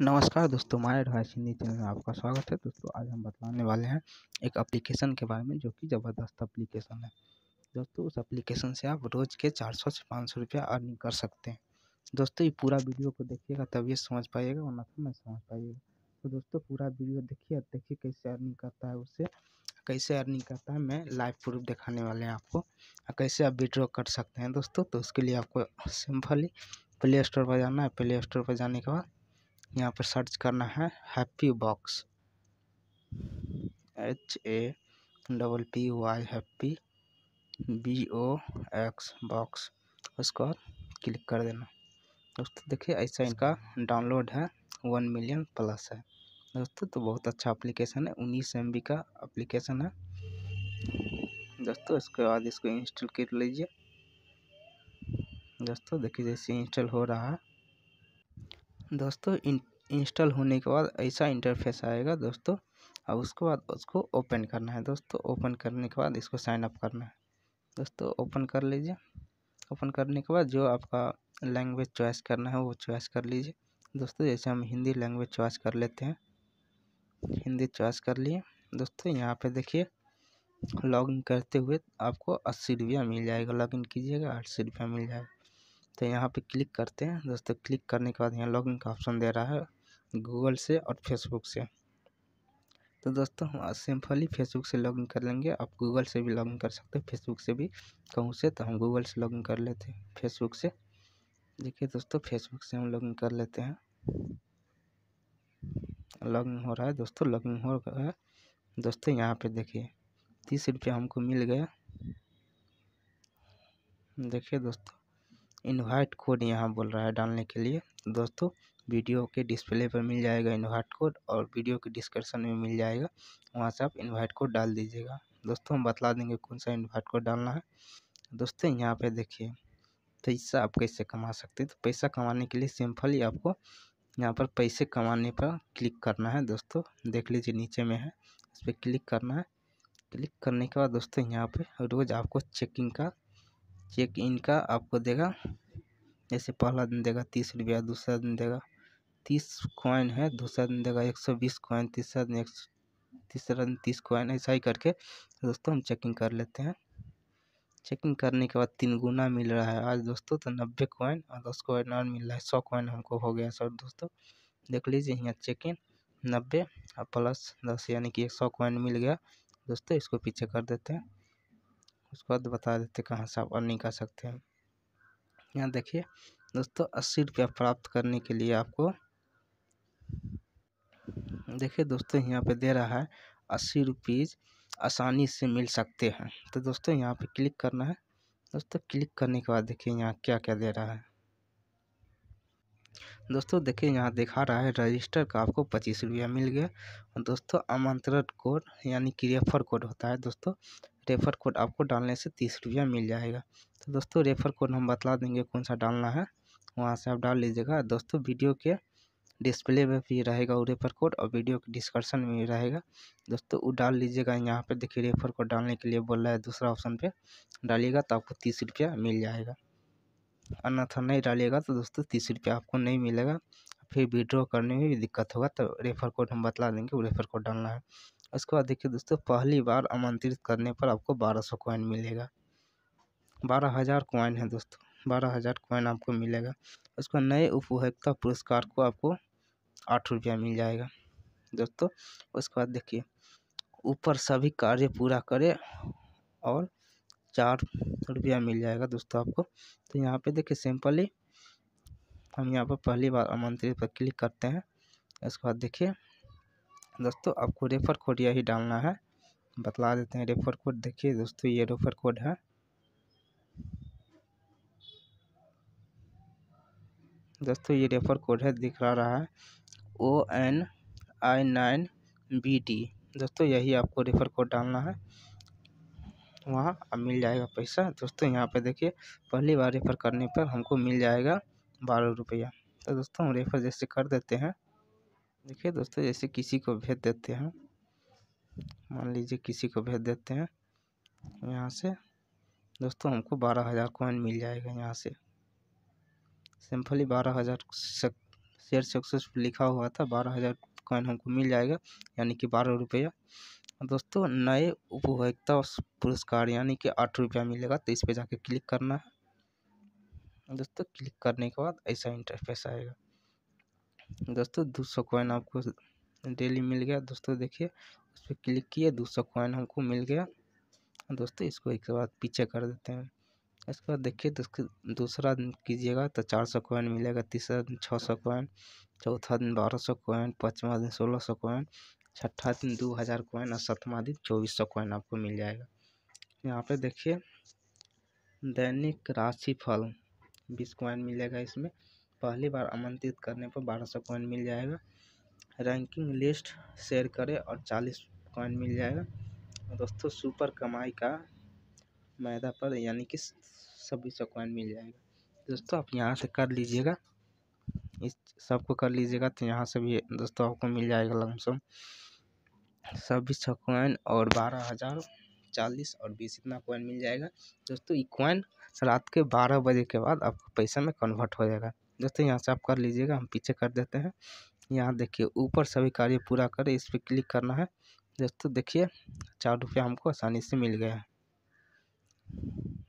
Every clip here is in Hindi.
नमस्कार दोस्तों माय एडवाइस हिंदी चैनल में आपका स्वागत है दोस्तों आज हम बताने वाले हैं एक एप्लीकेशन के बारे में जो कि ज़बरदस्त एप्लीकेशन है दोस्तों उस एप्लीकेशन से आप रोज़ के चार सौ से पाँच सौ रुपया अर्निंग कर सकते हैं दोस्तों ये पूरा वीडियो को देखिएगा तभी समझ पाइएगा वरना तो मैं समझ पाइएगा तो दोस्तों पूरा वीडियो देखिए देखिए कैसे अर्निंग करता है उससे कैसे अर्निंग करता है मैं लाइव प्रूफ दिखाने वाले हैं आपको कैसे आप विड्रॉ कर सकते हैं दोस्तों तो उसके लिए आपको सिंपली प्ले स्टोर पर जाना है प्ले स्टोर पर जाने के बाद यहाँ पर सर्च करना है happy box H A double P Y happy B O X box उसको क्लिक कर देना दोस्तों देखिए ऐसा इनका डाउनलोड है वन मिलियन प्लस है दोस्तों तो बहुत अच्छा एप्लीकेशन है उन्नीस एम का एप्लीकेशन है दोस्तों इसके बाद इसको इंस्टॉल कर लीजिए दोस्तों देखिए जैसे इंस्टॉल हो रहा है दोस्तों इंस्टॉल होने के बाद ऐसा इंटरफेस आएगा दोस्तों अब उसके बाद उसको ओपन करना है दोस्तों ओपन करने के बाद इसको साइन अप करना है दोस्तों ओपन कर लीजिए ओपन करने के बाद जो आपका लैंग्वेज चॉइस करना है वो चॉइस कर लीजिए दोस्तों जैसे हम हिंदी लैंग्वेज चॉइस कर लेते हैं हिंदी चॉइस कर लिए दोस्तों यहाँ पे देखिए लॉगिन करते हुए आपको अस्सी रुपया मिल जाएगा लॉगिन कीजिएगा अस्सी रुपया मिल जाएगा तो यहाँ पे क्लिक करते हैं दोस्तों क्लिक करने के बाद यहाँ लॉगिन का ऑप्शन दे रहा है गूगल से और फेसबुक से तो दोस्तों हम सिंपली फेसबुक से लॉगिन कर लेंगे आप गूगल से भी लॉगिन कर सकते हैं फेसबुक से भी कहूँ से तो हम गूगल से लॉगिन कर लेते हैं फेसबुक से देखिए दोस्तों फेसबुक से हम लॉगिन कर लेते हैं लॉगिन हो रहा है दोस्तों लॉगिन हो रहा है दोस्तों यहाँ पे देखिए तीस रुपया हमको मिल गया देखिए दोस्तों इन्वाइट कोड यहाँ बोल रहा है डालने के लिए दोस्तों वीडियो के डिस्प्ले पर मिल जाएगा इन्वाइट कोड और वीडियो के डिस्क्रिप्शन में मिल जाएगा वहाँ से आप इन्वाइट कोड डाल दीजिएगा दोस्तों हम बतला देंगे कौन सा इन्वाइट कोड डालना है दोस्तों यहाँ पे देखिए पैसा आप कैसे कमा सकते हैं तो पैसा कमाने के लिए सिंपली आपको यहाँ पर पैसे कमाने पर क्लिक करना है दोस्तों देख लीजिए नीचे में है इस पर क्लिक करना है क्लिक करने के बाद दोस्तों यहाँ पर रोज़ आपको चेकिंग का चेक इनका आपको देगा जैसे पहला दिन देगा तीस रुपया दूसरा दिन देगा तीस कॉइन है दूसरा दिन देगा एक सौ बीस कॉइन तीसरा दिन एक तीसरा दिन तीस कॉइन ऐसा ही करके दोस्तों हम चेकिंग कर लेते हैं चेकिंग करने के बाद तीन गुना मिल रहा है आज दोस्तों तो नब्बे कॉइन और दस कॉइन और मिल रहा है सौ कॉइन हमको हो गया सर दोस्तों देख लीजिए यहाँ चेकिंग नब्बे और प्लस दस यानी कि एक सौ कॉइन मिल गया दोस्तों इसको पीछे कर देते हैं उसके बाद बता देते कहाँ से आप अर्निंग कर सकते हैं यहाँ देखिए दोस्तों अस्सी रुपया प्राप्त करने के लिए आपको देखिए दोस्तों यहाँ पे दे रहा है अस्सी रुपीज़ आसानी से मिल सकते हैं तो दोस्तों यहाँ पे क्लिक करना है दोस्तों क्लिक करने के बाद देखिए यहाँ क्या क्या दे रहा है दोस्तों देखिए यहाँ दिखा रहा है रजिस्टर का आपको पच्चीस रुपया मिल गया और दोस्तों आमंत्रण कोड यानी कि रेफर कोड होता है दोस्तों रेफर कोड आपको डालने से तीस रुपया मिल जाएगा तो दोस्तों रेफर कोड हम बतला देंगे कौन सा डालना है वहाँ से आप डाल लीजिएगा दोस्तों वीडियो के डिस्प्ले में भी रहेगा वो रेफर कोड और वीडियो के डिस्कशन में भी रहेगा दोस्तों वो डाल लीजिएगा यहाँ पर देखिए रेफर कोड डालने के लिए बोल रहा है दूसरा ऑप्शन पे डालिएगा तो आपको तीस रुपया मिल जाएगा अन्यथा नहीं डालिएगा तो दोस्तों तीस रुपया आपको नहीं मिलेगा फिर विड्रॉ करने में भी दिक्कत होगा तो रेफर कोड हम बतला देंगे वो रेफर कोड डालना है उसके बाद देखिए दोस्तों पहली बार आमंत्रित करने पर आपको बारह सौ कॉइन मिलेगा बारह हज़ार कॉइन है दोस्तों बारह हज़ार कॉइन आपको मिलेगा बाद नए उपभोक्ता पुरस्कार को आपको आठ रुपया मिल जाएगा दोस्तों उसके बाद देखिए ऊपर सभी कार्य पूरा करें और चार रुपया मिल जाएगा दोस्तों आपको तो यहाँ पे देखिए सिंपली हम यहाँ पर पहली बार आमंत्रित पर क्लिक करते हैं उसके बाद देखिए दोस्तों आपको रेफर कोड यही डालना है बतला देते हैं रेफर कोड देखिए दोस्तों ये रेफर कोड है दोस्तों ये रेफर कोड है दिख रहा है O N I nine B D दोस्तों यही आपको रेफर कोड डालना है वहाँ अब मिल जाएगा पैसा दोस्तों यहाँ पे देखिए पहली बार रेफ़र करने पर हमको मिल जाएगा बारह रुपया तो दोस्तों हम रेफ़र जैसे कर देते हैं देखिए दोस्तों जैसे किसी को भेज देते हैं मान लीजिए किसी को भेज देते हैं यहाँ से दोस्तों हमको बारह हज़ार कॉइन मिल जाएगा यहाँ से सिंपली बारह हज़ार शेयर सक्सेसफुल लिखा हुआ था बारह हज़ार कॉइन हमको मिल जाएगा यानी कि बारह रुपया दोस्तों नए उपभोक्ता पुरस्कार यानी कि आठ रुपया मिलेगा तो इस पर जाके क्लिक करना है दोस्तों क्लिक करने के बाद ऐसा इंटरफेस आएगा दोस्तों दो सौ कॉइन आपको डेली मिल गया दोस्तों देखिए उस पर क्लिक किए दो सौ कॉइन हमको मिल गया दोस्तों इसको एक बार पीछे कर देते हैं इसके बाद देखिए तो दूसरा दिन कीजिएगा तो चार सौ कॉइन मिलेगा तीसरा दिन छः सौ कॉइन चौथा दिन बारह सौ कॉइन पाँचवा दिन सोलह सौ कॉइन छठा दिन दो हज़ार कॉइन और सातवा दिन चौबीस सौ कॉइन आपको मिल जाएगा यहाँ पे देखिए दैनिक राशिफल बीस कॉइन मिलेगा इसमें पहली बार आमंत्रित करने पर बारह सौ कॉइन मिल जाएगा रैंकिंग लिस्ट शेयर करें और चालीस कॉइन मिल जाएगा दोस्तों सुपर कमाई का मैदा पर यानी कि छब्बीस सौ कॉइन मिल जाएगा दोस्तों आप यहाँ से कर लीजिएगा इस सबको कर लीजिएगा तो यहाँ से भी दोस्तों आपको मिल जाएगा लमसम छब्बीस सौ कॉइन और बारह हज़ार चालीस और बीस इतना कॉइन मिल जाएगा दोस्तों ये कॉइन रात के बारह बजे के बाद आपको पैसा में कन्वर्ट हो जाएगा दोस्तों यहाँ से आप कर लीजिएगा हम पीछे कर देते हैं यहाँ देखिए ऊपर सभी कार्य पूरा करें इस पर क्लिक करना है दोस्तों देखिए चार रुपया हमको आसानी से मिल गया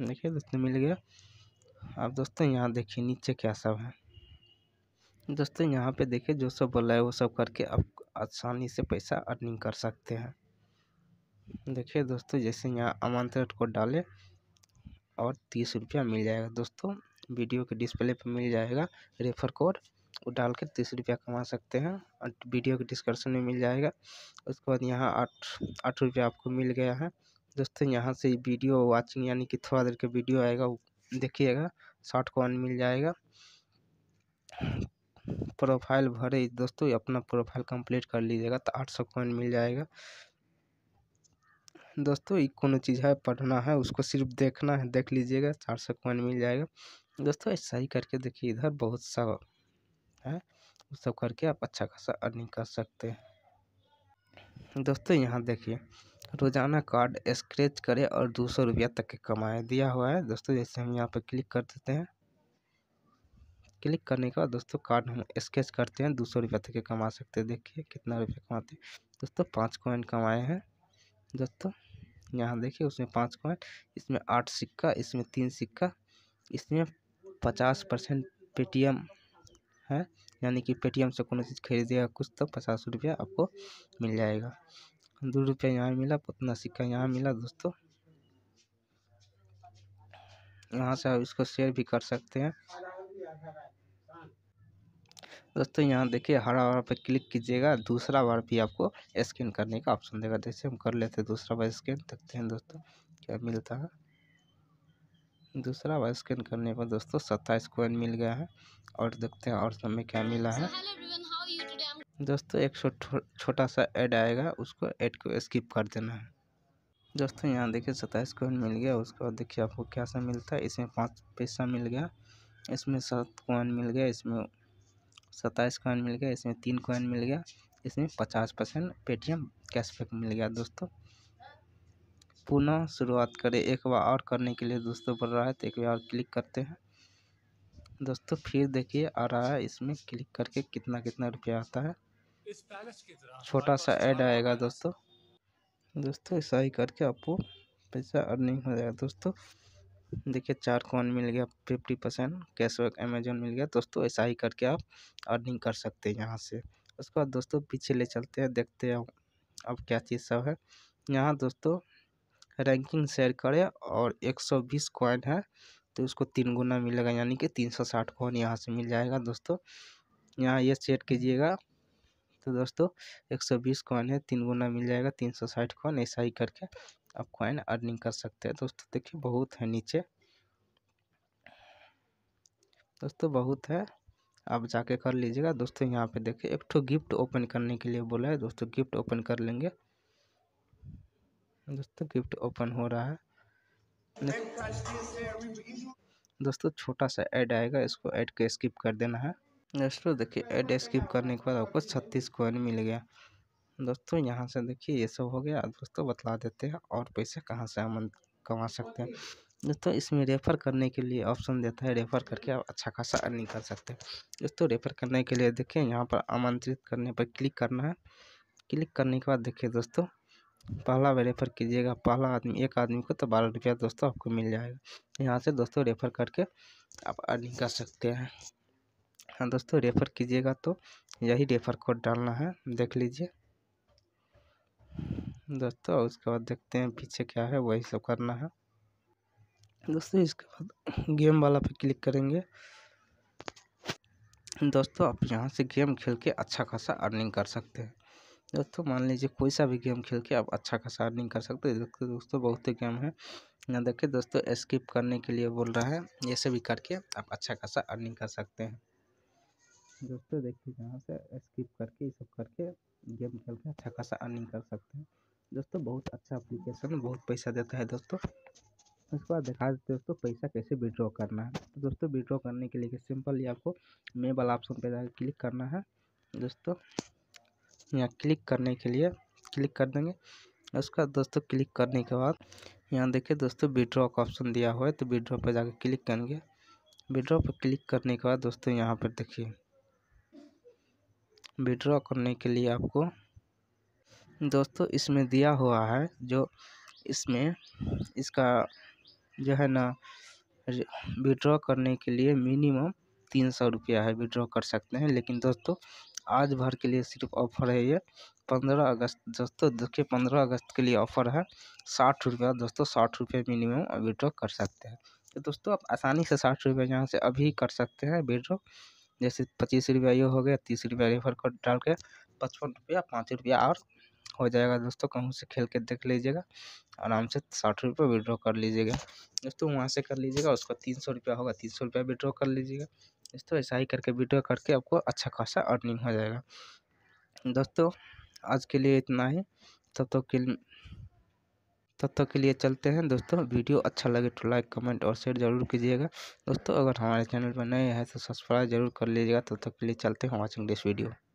देखिए दोस्तों मिल गया अब दोस्तों यहाँ देखिए नीचे क्या सब है दोस्तों यहाँ पे देखिए जो सब बोला है वो सब करके आप आसानी से पैसा अर्निंग कर सकते हैं देखिए दोस्तों जैसे यहाँ आमंत्रण को डाले और तीस रुपया मिल जाएगा दोस्तों वीडियो के डिस्प्ले पर मिल जाएगा रेफर कोड वो डाल के तीस रुपया कमा सकते हैं और वीडियो के डिस्क्रिप्शन में मिल जाएगा उसके बाद यहाँ आठ आठ रुपया आपको मिल गया है दोस्तों यहाँ से वीडियो वाचिंग यानी कि थोड़ा देर का वीडियो आएगा वो देखिएगा शॉर्ट कॉन मिल जाएगा प्रोफाइल भरे दोस्तों अपना प्रोफाइल कंप्लीट कर लीजिएगा तो आठ सौ कॉइन मिल जाएगा दोस्तों एक कोनो चीज़ है पढ़ना है उसको सिर्फ देखना है देख लीजिएगा चार सौ कॉइन मिल जाएगा दोस्तों ऐसा ही करके देखिए इधर बहुत सा है वो सब करके आप अच्छा खासा अर्निंग कर सकते हैं दोस्तों यहाँ देखिए रोज़ाना कार्ड स्क्रैच करें और दो सौ रुपया तक के कमाए दिया हुआ है दोस्तों जैसे हम यहाँ पर क्लिक कर देते हैं क्लिक करने के बाद दोस्तों कार्ड हम स्केच करते हैं दो सौ रुपया तक के कमा सकते हैं देखिए कितना रुपया कमाते हैं दोस्तों पाँच कॉइन कमाए हैं दोस्तों यहाँ देखिए उसमें पाँच कॉइन इसमें आठ सिक्का इसमें तीन सिक्का इसमें पचास परसेंट पेटीएम है यानी कि पेटीएम से कोई चीज़ खरीदिएगा कुछ तो पचास रुपया आपको मिल जाएगा दो रुपया यहाँ मिला उतना सिक्का यहाँ मिला दोस्तों यहाँ से आप इसको शेयर भी कर सकते हैं दोस्तों यहाँ देखिए हरा वाला पे क्लिक कीजिएगा दूसरा बार भी आपको स्कैन करने का ऑप्शन देगा जैसे हम कर लेते हैं दूसरा बार स्कैन देखते हैं दोस्तों क्या मिलता है दूसरा बार स्कैन करने पर दोस्तों सत्ताईस कोइन मिल गया है और देखते हैं और समय क्या मिला है दोस्तों एक छोटा सा ऐड आएगा उसको ऐड को स्किप कर देना है दोस्तों यहाँ देखिए सत्ताईस कोइन मिल गया उसके बाद देखिए आपको क्या सा मिलता है इसमें पाँच पैसा मिल गया इसमें सात कोइन मिल गया इसमें सत्ताईस कोइन मिल गया इसमें तीन कोइन मिल गया इसमें पचास परसेंट पेटीएम कैशबैक मिल गया दोस्तों पुनः शुरुआत करें एक बार और करने के लिए दोस्तों बोल रहा है तो एक बार और क्लिक करते हैं दोस्तों फिर देखिए आ रहा है इसमें क्लिक करके कितना कितना रुपया आता है छोटा सा ऐड आएगा दोस्तों दोस्तों ऐसा ही करके आपको पैसा अर्निंग हो जाएगा दोस्तों देखिए चार कॉन मिल गया फिफ्टी परसेंट कैशबैक अमेजोन मिल गया दोस्तों ऐसा ही करके आप अर्निंग कर सकते हैं यहाँ से उसके बाद दोस्तों पीछे ले चलते हैं देखते हैं अब क्या चीज़ सब है यहाँ दोस्तों रैंकिंग शेयर करें और एक सौ बीस कॉइन है तो उसको तीन गुना मिलेगा यानी कि तीन सौ साठ कॉइन यहाँ से मिल जाएगा दोस्तों यहाँ ये सेट कीजिएगा तो दोस्तों एक सौ बीस कॉइन है तीन गुना मिल जाएगा तीन सौ साठ कॉइन ऐसा ही करके आप कॉइन अर्निंग कर सकते हैं दोस्तों देखिए बहुत है नीचे दोस्तों बहुत है आप जाके कर लीजिएगा दोस्तों यहाँ पे देखिए एक ठो गिफ्ट ओपन करने के लिए बोला है दोस्तों गिफ्ट ओपन कर लेंगे दोस्तों गिफ्ट ओपन हो रहा है दोस्तों छोटा सा ऐड आएगा इसको ऐड को स्किप कर देना है दोस्तों देखिए ऐड स्किप करने के बाद आपको छत्तीस कॉइन मिल गया दोस्तों यहाँ से देखिए ये सब हो गया दोस्तों बतला देते हैं और पैसे कहाँ से हम कमा सकते हैं दोस्तों इसमें रेफ़र करने के लिए ऑप्शन देता है रेफ़र करके आप अच्छा खासा अर्निंग कर सकते हैं दोस्तों रेफ़र करने के लिए देखिए यहाँ पर आमंत्रित करने पर क्लिक करना है क्लिक करने के बाद देखिए दोस्तों पहला में रेफ़र कीजिएगा पहला आदमी एक आदमी को तो बारह रुपया दोस्तों आपको मिल जाएगा यहाँ से दोस्तों रेफ़र करके आप अर्निंग कर सकते हैं हाँ दोस्तों रेफ़र कीजिएगा तो यही रेफ़र कोड डालना है देख लीजिए दोस्तों उसके बाद देखते हैं पीछे क्या है वही सब करना है दोस्तों इसके बाद गेम वाला पे क्लिक करेंगे दोस्तों आप यहाँ से गेम खेल के अच्छा खासा अर्निंग कर सकते हैं दोस्तों मान लीजिए कोई सा भी गेम खेल के आप अच्छा खासा अर्निंग कर सकते हो दोस्तों बहुत ही गेम है ना देखिए दोस्तों स्किप करने के लिए बोल रहा है ऐसे भी करके आप अच्छा खासा अर्निंग कर सकते हैं दोस्तों देखिए यहाँ से स्किप करके ये सब करके गेम खेल के अच्छा खासा अर्निंग कर सकते हैं दोस्तों बहुत अच्छा अप्लीकेशन है बहुत पैसा देता है दोस्तों उसके बाद दिखा देते दोस्तों पैसा कैसे विड्रॉ करना है तो दोस्तों विड्रॉ करने के लिए सिंपल ही आपको मे वाला ऑप्शन पे जाकर क्लिक करना है दोस्तों यहाँ क्लिक करने के लिए क्लिक कर देंगे उसका दोस्तों क्लिक करने के बाद यहाँ देखिए दोस्तों विड्रॉ का ऑप्शन दिया हुआ है तो विड्रॉ पर जाकर क्लिक करेंगे विड्रॉ पर क्लिक करने के बाद दोस्तों यहाँ पर देखिए विड्रॉ करने के लिए आपको दोस्तों इसमें दिया हुआ है जो इसमें इसका जो है ना विड्रॉ करने के लिए मिनिमम तीन सौ रुपया है विड्रॉ कर सकते हैं लेकिन दोस्तों आज भर के लिए सिर्फ ऑफर है ये पंद्रह अगस्त दोस्तों देखिए पंद्रह अगस्त के लिए ऑफर है साठ रुपया दोस्तों साठ रुपये मिनिमम विड्रॉ कर सकते हैं तो दोस्तों आप आसानी से साठ रुपये यहाँ से अभी कर सकते हैं विड्रॉ जैसे पच्चीस रुपया ये हो गया तीस रुपया रेफर कर डाल के पचपन रुपया पाँच रुपया और हो जाएगा दोस्तों कहीं से खेल के देख लीजिएगा आराम से साठ रुपये विड्रॉ कर लीजिएगा दोस्तों वहाँ से कर लीजिएगा उसका तीन सौ रुपया होगा तीन सौ रुपया विड्रॉ कर लीजिएगा दोस्तों ऐसा ही करके विड्रॉ करके आपको अच्छा खासा अर्निंग हो जाएगा दोस्तों आज के लिए इतना ही तब तक के तब तक के लिए चलते हैं दोस्तों वीडियो अच्छा लगे तो लाइक कमेंट और शेयर ज़रूर कीजिएगा दोस्तों अगर हमारे चैनल पर नए हैं तो सब्सक्राइब जरूर कर लीजिएगा तब तक के लिए चलते हैं वॉचिंग दिस वीडियो